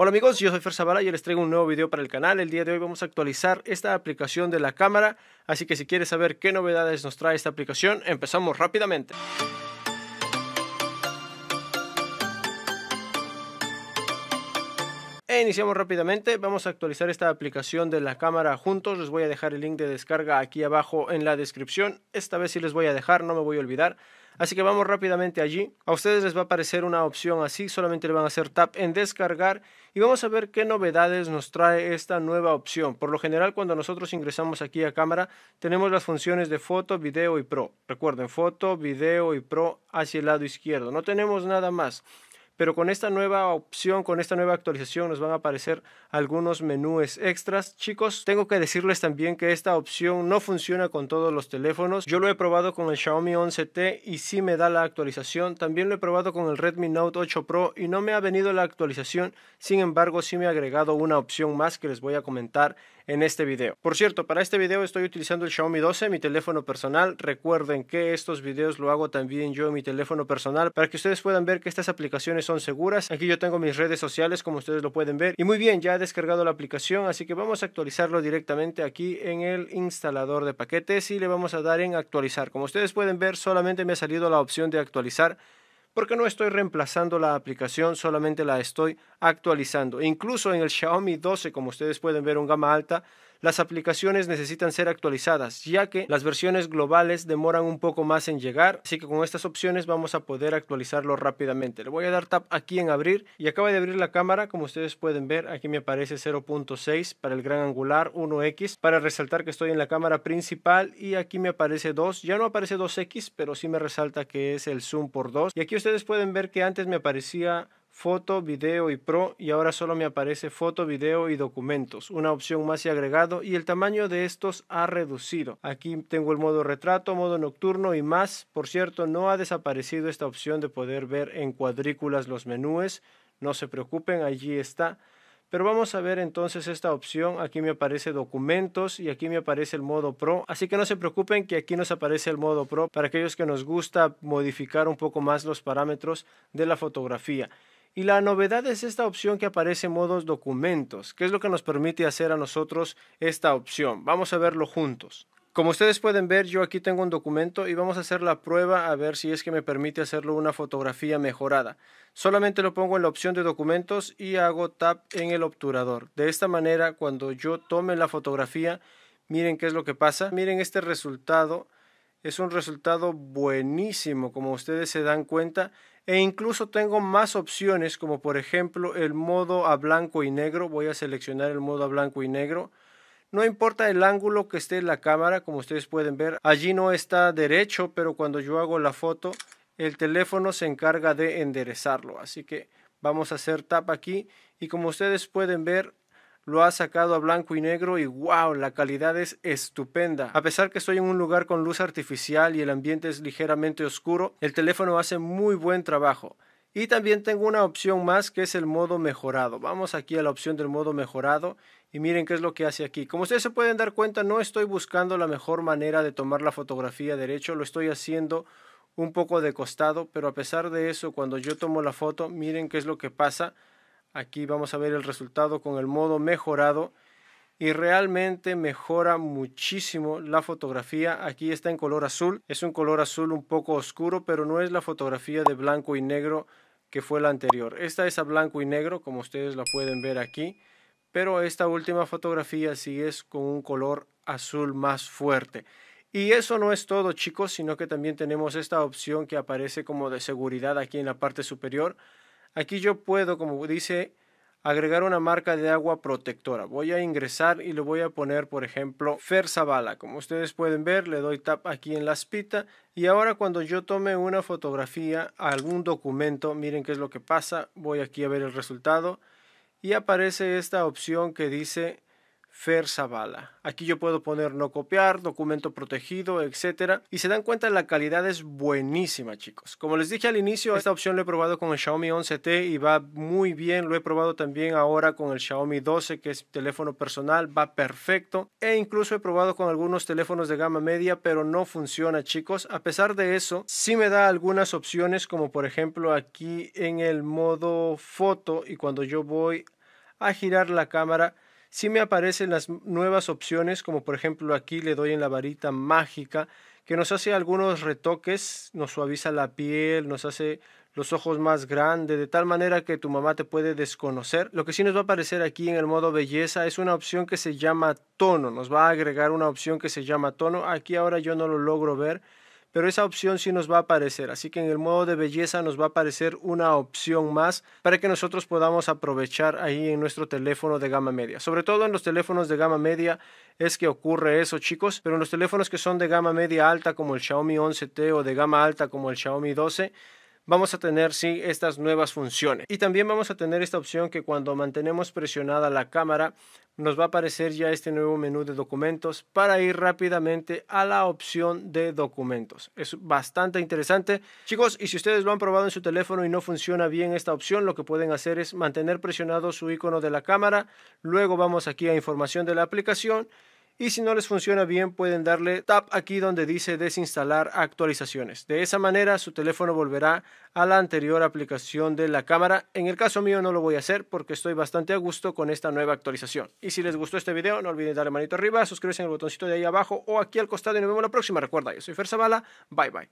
Hola amigos, yo soy Fer Zavala y les traigo un nuevo video para el canal. El día de hoy vamos a actualizar esta aplicación de la cámara, así que si quieres saber qué novedades nos trae esta aplicación, empezamos rápidamente. E iniciamos rápidamente, vamos a actualizar esta aplicación de la cámara juntos, les voy a dejar el link de descarga aquí abajo en la descripción, esta vez sí les voy a dejar, no me voy a olvidar, Así que vamos rápidamente allí. A ustedes les va a aparecer una opción así, solamente le van a hacer tap en descargar y vamos a ver qué novedades nos trae esta nueva opción. Por lo general cuando nosotros ingresamos aquí a cámara tenemos las funciones de foto, video y pro. Recuerden, foto, video y pro hacia el lado izquierdo. No tenemos nada más pero con esta nueva opción, con esta nueva actualización nos van a aparecer algunos menús extras. Chicos, tengo que decirles también que esta opción no funciona con todos los teléfonos. Yo lo he probado con el Xiaomi 11T y sí me da la actualización. También lo he probado con el Redmi Note 8 Pro y no me ha venido la actualización. Sin embargo, sí me ha agregado una opción más que les voy a comentar en este video. Por cierto, para este video estoy utilizando el Xiaomi 12, mi teléfono personal. Recuerden que estos videos lo hago también yo en mi teléfono personal para que ustedes puedan ver que estas aplicaciones son seguras. Aquí yo tengo mis redes sociales como ustedes lo pueden ver. Y muy bien, ya he descargado la aplicación, así que vamos a actualizarlo directamente aquí en el instalador de paquetes y le vamos a dar en actualizar. Como ustedes pueden ver, solamente me ha salido la opción de actualizar porque no estoy reemplazando la aplicación, solamente la estoy actualizando. Incluso en el Xiaomi 12, como ustedes pueden ver, un gama alta, las aplicaciones necesitan ser actualizadas, ya que las versiones globales demoran un poco más en llegar, así que con estas opciones vamos a poder actualizarlo rápidamente. Le voy a dar tap aquí en abrir y acaba de abrir la cámara, como ustedes pueden ver, aquí me aparece 0.6 para el gran angular, 1x para resaltar que estoy en la cámara principal y aquí me aparece 2, ya no aparece 2x, pero sí me resalta que es el zoom por 2 y aquí ustedes pueden ver que antes me aparecía foto, video y pro y ahora solo me aparece foto, video y documentos, una opción más y agregado y el tamaño de estos ha reducido. Aquí tengo el modo retrato, modo nocturno y más. Por cierto, no ha desaparecido esta opción de poder ver en cuadrículas los menúes, no se preocupen, allí está. Pero vamos a ver entonces esta opción. Aquí me aparece documentos y aquí me aparece el modo pro. Así que no se preocupen que aquí nos aparece el modo pro para aquellos que nos gusta modificar un poco más los parámetros de la fotografía. Y la novedad es esta opción que aparece en modos documentos, ¿qué es lo que nos permite hacer a nosotros esta opción. Vamos a verlo juntos. Como ustedes pueden ver, yo aquí tengo un documento y vamos a hacer la prueba a ver si es que me permite hacerlo una fotografía mejorada. Solamente lo pongo en la opción de documentos y hago tap en el obturador. De esta manera, cuando yo tome la fotografía, miren qué es lo que pasa. Miren este resultado, es un resultado buenísimo, como ustedes se dan cuenta e incluso tengo más opciones como por ejemplo el modo a blanco y negro. Voy a seleccionar el modo a blanco y negro. No importa el ángulo que esté la cámara, como ustedes pueden ver, allí no está derecho, pero cuando yo hago la foto, el teléfono se encarga de enderezarlo. Así que vamos a hacer tap aquí y como ustedes pueden ver, lo ha sacado a blanco y negro y wow, la calidad es estupenda. A pesar que estoy en un lugar con luz artificial y el ambiente es ligeramente oscuro, el teléfono hace muy buen trabajo. Y también tengo una opción más que es el modo mejorado. Vamos aquí a la opción del modo mejorado y miren qué es lo que hace aquí. Como ustedes se pueden dar cuenta, no estoy buscando la mejor manera de tomar la fotografía derecho, lo estoy haciendo un poco de costado, pero a pesar de eso, cuando yo tomo la foto, miren qué es lo que pasa. Aquí vamos a ver el resultado con el modo mejorado y realmente mejora muchísimo la fotografía. Aquí está en color azul, es un color azul un poco oscuro, pero no es la fotografía de blanco y negro que fue la anterior. Esta es a blanco y negro, como ustedes la pueden ver aquí, pero esta última fotografía sí es con un color azul más fuerte. Y eso no es todo chicos, sino que también tenemos esta opción que aparece como de seguridad aquí en la parte superior Aquí yo puedo, como dice, agregar una marca de agua protectora. Voy a ingresar y le voy a poner, por ejemplo, Ferzabala. Como ustedes pueden ver, le doy tap aquí en la espita y ahora cuando yo tome una fotografía algún documento, miren qué es lo que pasa. Voy aquí a ver el resultado y aparece esta opción que dice Fer Zavala. Aquí yo puedo poner no copiar, documento protegido, etcétera, y se dan cuenta la calidad es buenísima, chicos. Como les dije al inicio, esta opción lo he probado con el Xiaomi 11T y va muy bien. Lo he probado también ahora con el Xiaomi 12, que es teléfono personal, va perfecto. E incluso he probado con algunos teléfonos de gama media, pero no funciona, chicos. A pesar de eso, sí me da algunas opciones, como por ejemplo aquí en el modo foto y cuando yo voy a girar la cámara, si me aparecen las nuevas opciones, como por ejemplo aquí le doy en la varita mágica, que nos hace algunos retoques, nos suaviza la piel, nos hace los ojos más grandes, de tal manera que tu mamá te puede desconocer. Lo que sí nos va a aparecer aquí en el modo belleza es una opción que se llama tono, nos va a agregar una opción que se llama tono. Aquí ahora yo no lo logro ver, pero esa opción sí nos va a aparecer. Así que en el modo de belleza nos va a aparecer una opción más para que nosotros podamos aprovechar ahí en nuestro teléfono de gama media. Sobre todo en los teléfonos de gama media es que ocurre eso, chicos, pero en los teléfonos que son de gama media alta como el Xiaomi 11T o de gama alta como el Xiaomi 12, vamos a tener sí estas nuevas funciones. Y también vamos a tener esta opción que cuando mantenemos presionada la cámara nos va a aparecer ya este nuevo menú de documentos para ir rápidamente a la opción de documentos. Es bastante interesante. Chicos, y si ustedes lo han probado en su teléfono y no funciona bien esta opción, lo que pueden hacer es mantener presionado su icono de la cámara. Luego vamos aquí a información de la aplicación y si no les funciona bien pueden darle tap aquí donde dice desinstalar actualizaciones. De esa manera su teléfono volverá a la anterior aplicación de la cámara. En el caso mío no lo voy a hacer porque estoy bastante a gusto con esta nueva actualización. Y si les gustó este video no olviden darle manito arriba, suscribirse en el botoncito de ahí abajo o aquí al costado y nos vemos la próxima. Recuerda, yo soy Fer Zavala, bye bye.